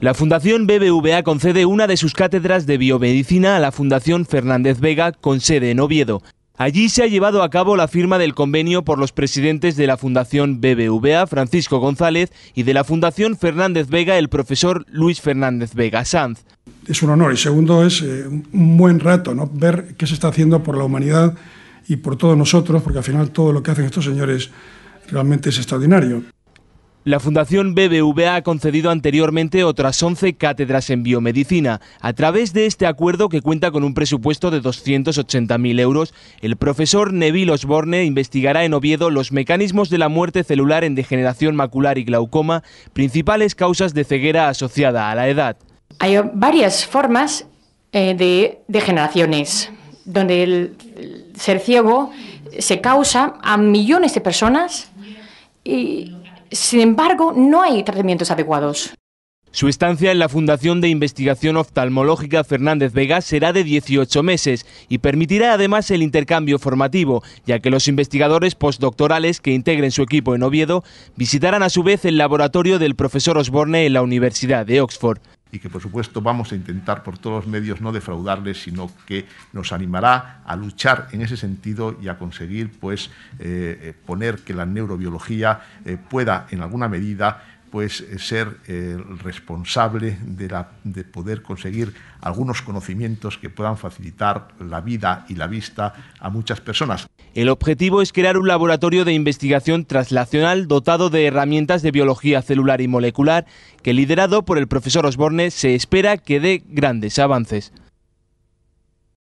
La Fundación BBVA concede una de sus cátedras de biomedicina a la Fundación Fernández Vega con sede en Oviedo. Allí se ha llevado a cabo la firma del convenio por los presidentes de la Fundación BBVA, Francisco González, y de la Fundación Fernández Vega, el profesor Luis Fernández Vega Sanz. Es un honor y segundo es eh, un buen rato ¿no? ver qué se está haciendo por la humanidad y por todos nosotros, porque al final todo lo que hacen estos señores realmente es extraordinario. La Fundación BBVA ha concedido anteriormente otras 11 cátedras en biomedicina. A través de este acuerdo, que cuenta con un presupuesto de 280.000 euros, el profesor Neville Osborne investigará en Oviedo los mecanismos de la muerte celular en degeneración macular y glaucoma, principales causas de ceguera asociada a la edad. Hay varias formas eh, de degeneraciones, donde el ser ciego se causa a millones de personas y sin embargo, no hay tratamientos adecuados. Su estancia en la Fundación de Investigación Oftalmológica Fernández Vega será de 18 meses y permitirá además el intercambio formativo, ya que los investigadores postdoctorales que integren su equipo en Oviedo visitarán a su vez el laboratorio del profesor Osborne en la Universidad de Oxford y que por supuesto vamos a intentar por todos los medios no defraudarles, sino que nos animará a luchar en ese sentido y a conseguir pues, eh, eh, poner que la neurobiología eh, pueda en alguna medida pues ser el responsable de, poder conseguir algunos conocimientos que puedan facilitar la vida y la vista a muchas personas. El objetivo es crear un laboratorio de investigación traslacional dotado de herramientas de biología celular y molecular que liderado por el profesor Osborne se espera que dé grandes avances.